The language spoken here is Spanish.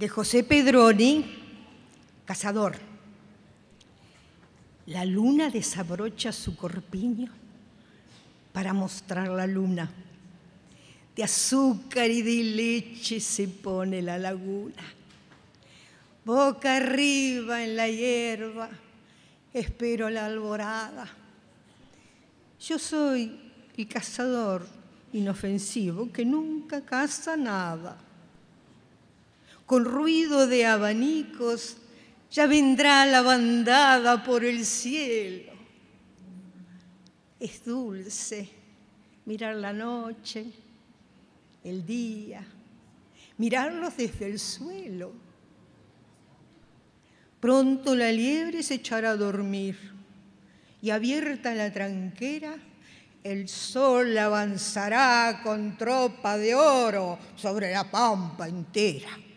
de José Pedroni, cazador. La luna desabrocha su corpiño para mostrar la luna. De azúcar y de leche se pone la laguna. Boca arriba en la hierba, espero la alborada. Yo soy el cazador inofensivo que nunca caza nada con ruido de abanicos, ya vendrá la bandada por el cielo. Es dulce mirar la noche, el día, mirarlos desde el suelo. Pronto la liebre se echará a dormir y abierta la tranquera, el sol avanzará con tropa de oro sobre la pampa entera.